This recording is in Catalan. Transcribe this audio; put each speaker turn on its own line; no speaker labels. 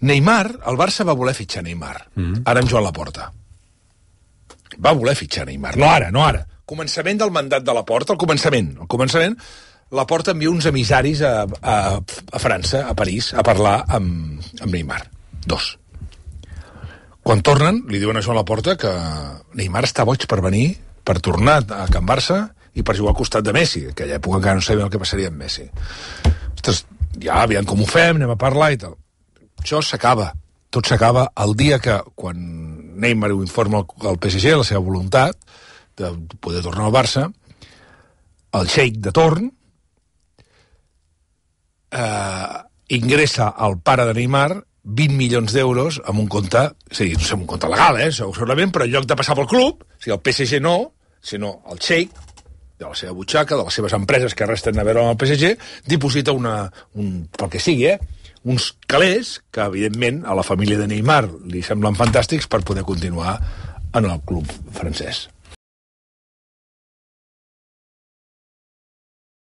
Neymar, el Barça va voler fitxar Neymar. Mm -hmm. Ara en Joan Laporta. Va voler fitxar Neymar. No ara, no ara. Començament del mandat de Laporta, al començament. Al començament, Laporta envia uns emissaris a, a, a França, a París, a parlar amb, amb Neymar. Dos. Quan tornen, li diuen a Joan Laporta que Neymar està boig per venir, per tornar a Can Barça i per jugar al costat de Messi. En aquella època encara no sabia el que passaria amb Messi. Ostres, ja, aviam com ho fem, anem a parlar i tal això s'acaba. Tot s'acaba el dia que, quan Neymar ho informa al PSG, la seva voluntat de poder tornar al Barça, el xeic de torn eh, ingressa al pare de Neymar 20 milions d'euros amb un compte, és a dir, no un compte legal, eh, segurament, però en lloc de passar pel club, o sigui, el PSG no, sinó el xeic de la seva butxaca, de les seves empreses que resten a veure amb el PSG, diposita una, un, pel que sigui, eh, uns calés que, evidentment, a la família de Neymar li semblen fantàstics per poder continuar en el club francès.